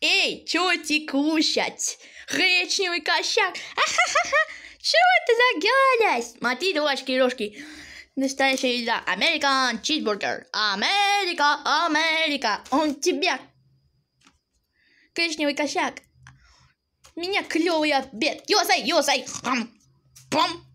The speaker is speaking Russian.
Эй, чё ты кушать? Гречневый косяк. Ахахаха, это за загадась? Мати, дочки, рожки. Настоящая еда. Американ чизбургер. Америка, Америка. Он тебя. Гречневый косяк. Меня клёвый обед. Йосай, йосай. Пам. Хм.